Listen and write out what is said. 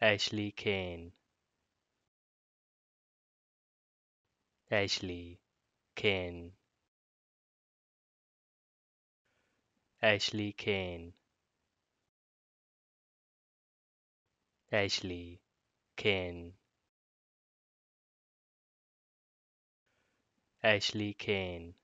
Ashley Kane. Ashley Kane. Ashley Kane. Ashley Kane. Ashley Kane.